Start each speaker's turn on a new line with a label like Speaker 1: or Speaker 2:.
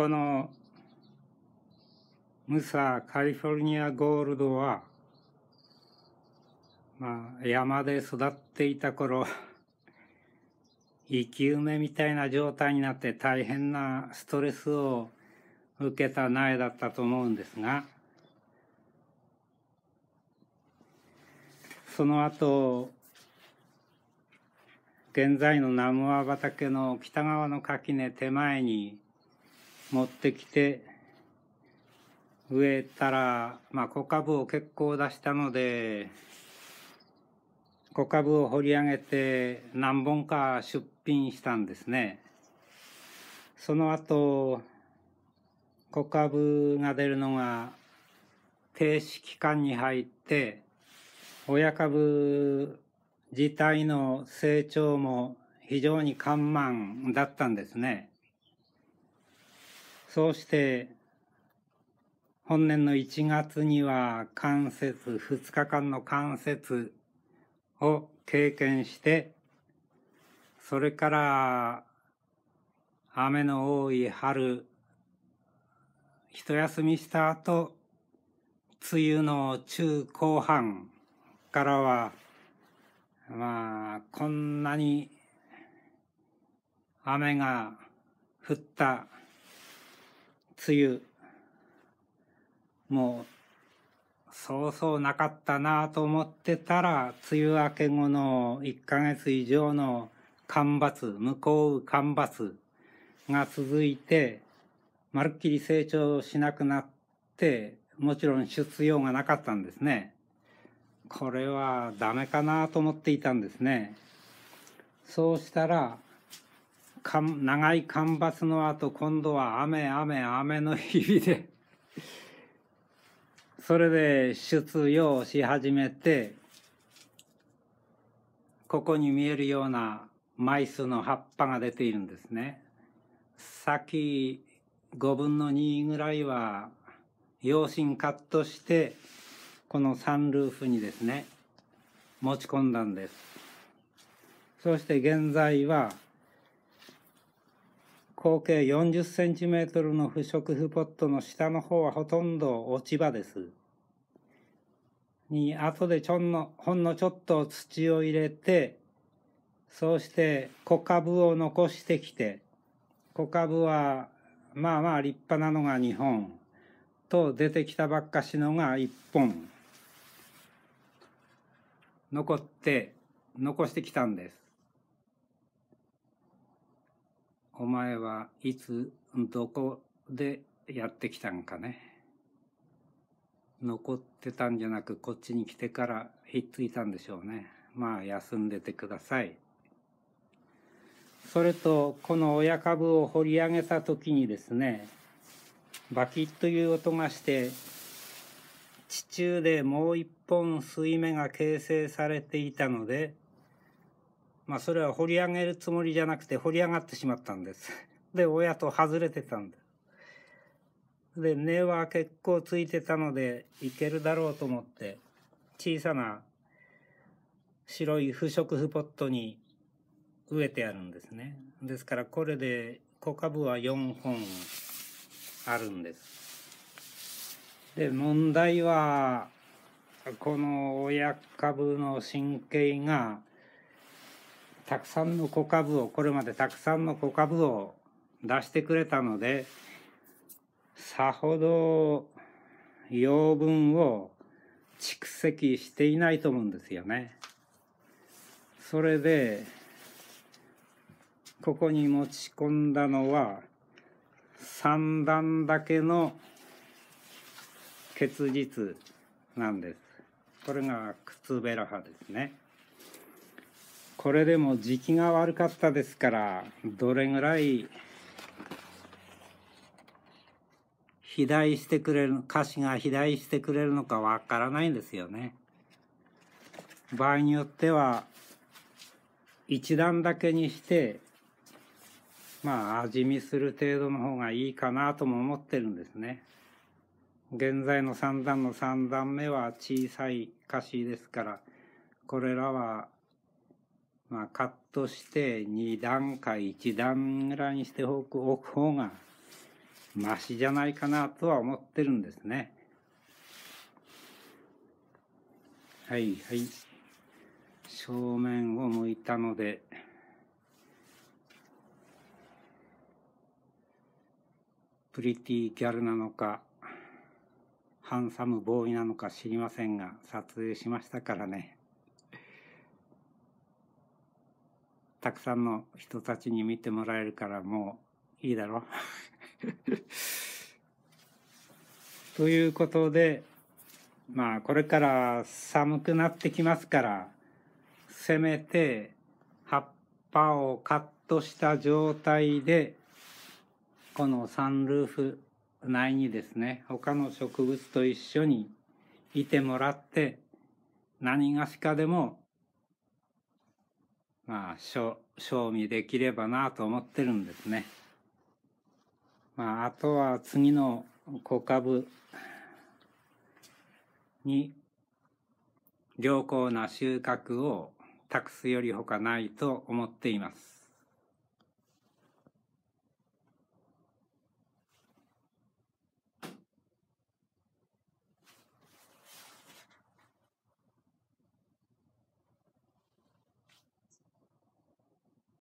Speaker 1: このムサカリフォルニアゴールドは、まあ、山で育っていた頃、生き埋めみたいな状態になって大変なストレスを受けた苗だったと思うんですが、その後、現在のナムワ畑の北側の垣根手前に持ってきて植えたら、まあ、小株を結構出したので、小株を掘り上げて何本か出品したんですね。その後、小株が出るのが停止期間に入って、親株自体の成長も非常に緩慢だったんですね。そうして本年の1月には関節2日間の関節を経験してそれから雨の多い春一休みした後梅雨の中後半からはまあこんなに雨が降った梅雨。もう、そうそうなかったなと思ってたら、梅雨明け後の1ヶ月以上の干ばつ、向こう干ばつが続いて、まるっきり成長しなくなって、もちろん出用がなかったんですね。これはダメかなと思っていたんですね。そうしたら、か長い干ばつの後今度は雨雨雨の日々で それで出用し始めてここに見えるようなマイスの葉っぱが出ているんですね。先5分の2ぐらいは用心カットしてこのサンルーフにですね持ち込んだんです。そして現在は合計40センチメートルの不織布ポットの下の方はほとんど落ち葉です。に、後でちょんの、ほんのちょっと土を入れて、そうして小株を残してきて、小株はまあまあ立派なのが2本と出てきたばっかしのが1本残って残してきたんです。お前はいつ、どこでやってきたんかね。残ってたんじゃなく、こっちに来てからひっついたんでしょうね。まあ、休んでてください。それと、この親株を掘り上げた時にですね、バキッという音がして、地中でもう一本水目が形成されていたので、まあそれは掘り上げるつもりじゃなくて掘り上がってしまったんです。で、親と外れてたんです。で、根は結構ついてたのでいけるだろうと思って、小さな白い不織布ポットに植えてあるんですね。ですからこれで小株は4本あるんです。で、問題は、この親株の神経がたくさんの子株をこれまでたくさんの子株を出してくれたのでさほど養分を蓄積していないと思うんですよね。それでここに持ち込んだのは3段だけの結実なんです。これが靴べら派ですね。これでも時期が悪かったですからどれぐらい肥大してくれる歌詞が肥大してくれるのかわからないんですよね。場合によっては一段だけにしてまあ味見する程度の方がいいかなとも思ってるんですね。現在の3段の3段目は小さい歌詞ですからこれらはまあ、カットして2段階、1段ぐらいにしておく方が、マシじゃないかなとは思ってるんですね。はいはい。正面を向いたので、プリティギャルなのか、ハンサムボーイなのか知りませんが、撮影しましたからね。たくさんの人たちに見てもらえるからもういいだろ ということで、まあこれから寒くなってきますから、せめて葉っぱをカットした状態で、このサンルーフ内にですね、他の植物と一緒にいてもらって、何がしかでもまあ、賞味できればなと思ってるんですね。まあ、あとは次の小株に良好な収穫を託すより他ないと思っています。